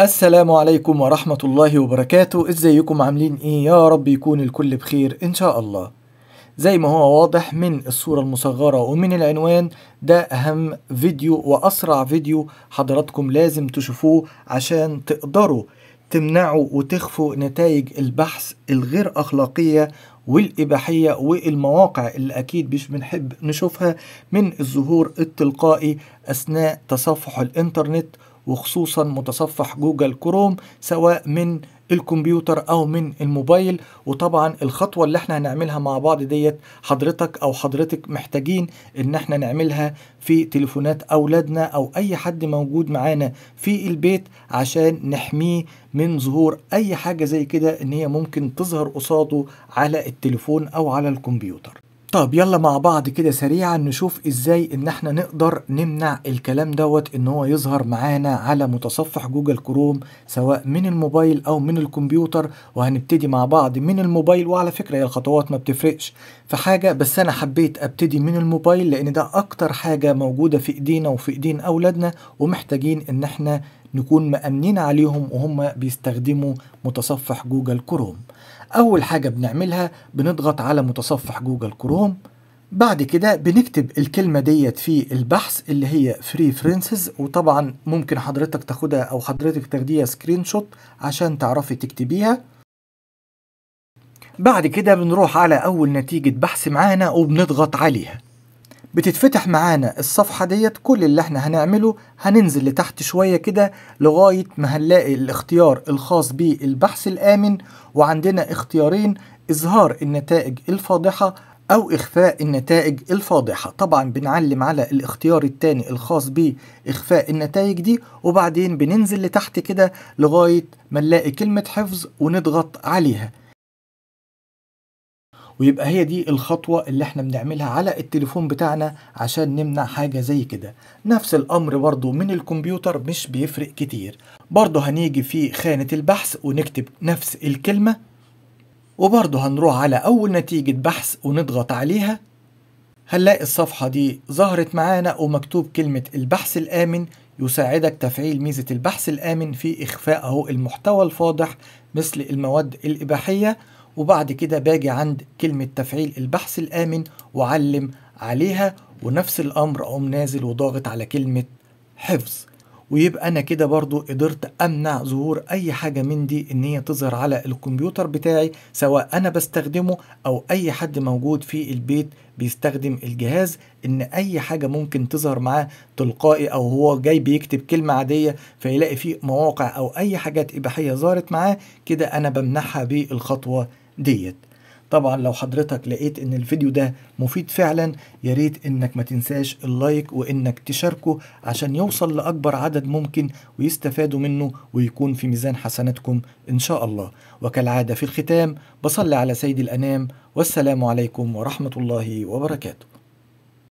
السلام عليكم ورحمة الله وبركاته ازيكم عاملين ايه يا رب يكون الكل بخير ان شاء الله زي ما هو واضح من الصورة المصغرة ومن العنوان ده أهم فيديو وأسرع فيديو حضراتكم لازم تشوفوه عشان تقدروا تمنعوا وتخفوا نتائج البحث الغير أخلاقية والإباحية والمواقع اللي أكيد مش بنحب نشوفها من الظهور التلقائي أثناء تصفح الإنترنت وخصوصا متصفح جوجل كروم سواء من الكمبيوتر او من الموبايل وطبعا الخطوه اللي احنا هنعملها مع بعض ديت حضرتك او حضرتك محتاجين ان احنا نعملها في تليفونات اولادنا او اي حد موجود معانا في البيت عشان نحميه من ظهور اي حاجه زي كده ان هي ممكن تظهر قصاده على التليفون او على الكمبيوتر طب يلا مع بعض كده سريعا نشوف ازاي ان احنا نقدر نمنع الكلام دوت ان هو يظهر معانا على متصفح جوجل كروم سواء من الموبايل او من الكمبيوتر وهنبتدي مع بعض من الموبايل وعلى فكرة هي الخطوات ما بتفرقش في حاجة بس انا حبيت ابتدي من الموبايل لان ده اكتر حاجة موجودة في ايدينا وفي ايدين اولادنا ومحتاجين ان احنا نكون مأمنين عليهم وهم بيستخدموا متصفح جوجل كروم أول حاجة بنعملها بنضغط على متصفح جوجل كروم بعد كده بنكتب الكلمة ديت في البحث اللي هي فري فرنسز وطبعا ممكن حضرتك تاخدها أو حضرتك تاخديها سكرين شوت عشان تعرفي تكتبيها بعد كده بنروح على أول نتيجة بحث معانا وبنضغط عليها بتتفتح معانا الصفحة ديت كل اللي احنا هنعمله هننزل لتحت شوية كده لغاية ما هنلاقي الاختيار الخاص بالبحث الآمن وعندنا اختيارين إظهار النتائج الفاضحة أو إخفاء النتائج الفاضحة طبعا بنعلم على الاختيار الثاني الخاص بإخفاء النتائج دي وبعدين بننزل لتحت كده لغاية ما نلاقي كلمة حفظ ونضغط عليها ويبقى هي دي الخطوة اللي احنا بنعملها على التليفون بتاعنا عشان نمنع حاجة زي كده نفس الامر برضو من الكمبيوتر مش بيفرق كتير برضو هنيجي في خانة البحث ونكتب نفس الكلمة وبرضو هنروح على اول نتيجة بحث ونضغط عليها هنلاقي الصفحة دي ظهرت معانا ومكتوب كلمة البحث الآمن يساعدك تفعيل ميزة البحث الآمن في إخفاء أهو المحتوى الفاضح مثل المواد الإباحية وبعد كده باجي عند كلمة تفعيل البحث الآمن وعلم عليها ونفس الأمر أقوم نازل وضاغط على كلمة حفظ ويبقى أنا كده برضو قدرت أمنع ظهور أي حاجة من دي إن هي تظهر على الكمبيوتر بتاعي سواء أنا بستخدمه أو أي حد موجود في البيت بيستخدم الجهاز ان اي حاجه ممكن تظهر معاه تلقائي او هو جاي بيكتب كلمه عاديه فيلاقي فيه مواقع او اي حاجات اباحيه ظهرت معاه كده انا بمنحها بالخطوه ديت طبعا لو حضرتك لقيت ان الفيديو ده مفيد فعلا ياريت انك ما تنساش اللايك وانك تشاركه عشان يوصل لاكبر عدد ممكن ويستفادوا منه ويكون في ميزان حسناتكم ان شاء الله وكالعاده في الختام بصلي على سيد الانام والسلام عليكم ورحمه الله وبركاته